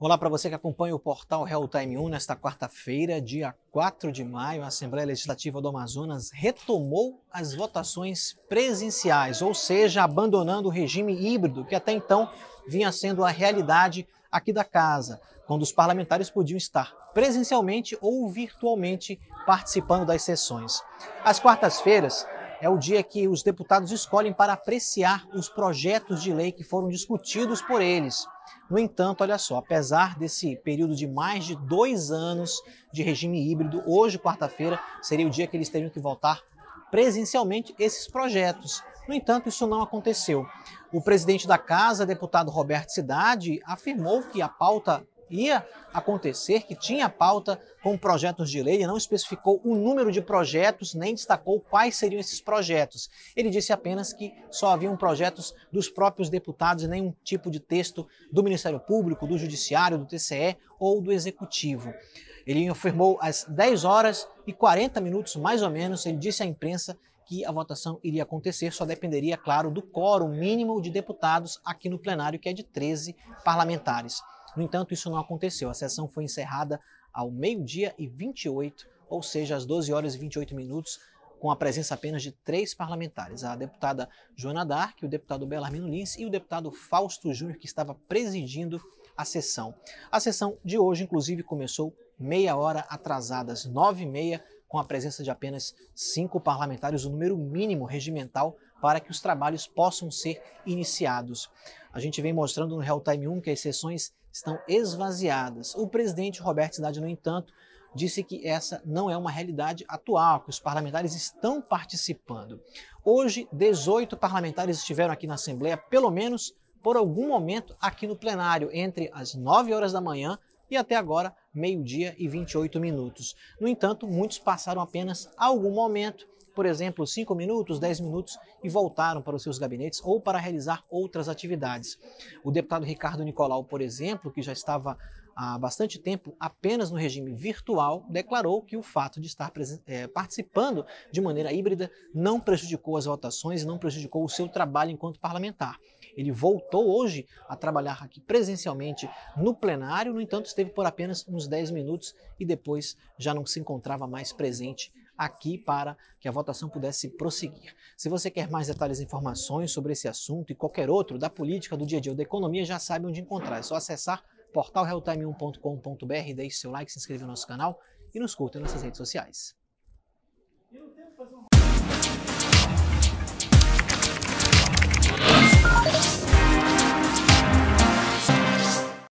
Olá para você que acompanha o portal Real Time 1 nesta quarta-feira, dia 4 de maio, a Assembleia Legislativa do Amazonas retomou as votações presenciais, ou seja, abandonando o regime híbrido que até então vinha sendo a realidade aqui da casa, quando os parlamentares podiam estar presencialmente ou virtualmente participando das sessões. Às quartas-feiras, é o dia que os deputados escolhem para apreciar os projetos de lei que foram discutidos por eles. No entanto, olha só, apesar desse período de mais de dois anos de regime híbrido, hoje, quarta-feira, seria o dia que eles teriam que votar presencialmente esses projetos. No entanto, isso não aconteceu. O presidente da casa, deputado Roberto Cidade, afirmou que a pauta ia acontecer, que tinha pauta com projetos de lei ele não especificou o número de projetos, nem destacou quais seriam esses projetos. Ele disse apenas que só haviam projetos dos próprios deputados e nenhum tipo de texto do Ministério Público, do Judiciário, do TCE ou do Executivo. Ele afirmou às 10 horas e 40 minutos, mais ou menos, ele disse à imprensa que a votação iria acontecer, só dependeria, claro, do quórum mínimo de deputados aqui no plenário, que é de 13 parlamentares. No entanto, isso não aconteceu. A sessão foi encerrada ao meio-dia e 28, ou seja, às 12 horas e 28 minutos, com a presença apenas de três parlamentares: a deputada Joana Dark, o deputado Belarmino Lins e o deputado Fausto Júnior, que estava presidindo a sessão. A sessão de hoje, inclusive, começou meia hora atrasada, às nove e meia, com a presença de apenas cinco parlamentares, o número mínimo regimental para que os trabalhos possam ser iniciados. A gente vem mostrando no Real Time 1 que as sessões estão esvaziadas. O presidente Roberto Cidade, no entanto, disse que essa não é uma realidade atual, que os parlamentares estão participando. Hoje, 18 parlamentares estiveram aqui na Assembleia, pelo menos por algum momento aqui no plenário, entre as 9 horas da manhã e até agora, meio-dia e 28 minutos. No entanto, muitos passaram apenas algum momento por exemplo, 5 minutos, 10 minutos e voltaram para os seus gabinetes ou para realizar outras atividades. O deputado Ricardo Nicolau, por exemplo, que já estava há bastante tempo apenas no regime virtual, declarou que o fato de estar é, participando de maneira híbrida não prejudicou as votações e não prejudicou o seu trabalho enquanto parlamentar. Ele voltou hoje a trabalhar aqui presencialmente no plenário, no entanto, esteve por apenas uns 10 minutos e depois já não se encontrava mais presente aqui para que a votação pudesse prosseguir. Se você quer mais detalhes e informações sobre esse assunto e qualquer outro da política, do dia a dia ou da economia, já sabe onde encontrar. É só acessar portalrealtime1.com.br, deixe seu like, se inscreva no nosso canal e nos curta em nossas redes sociais.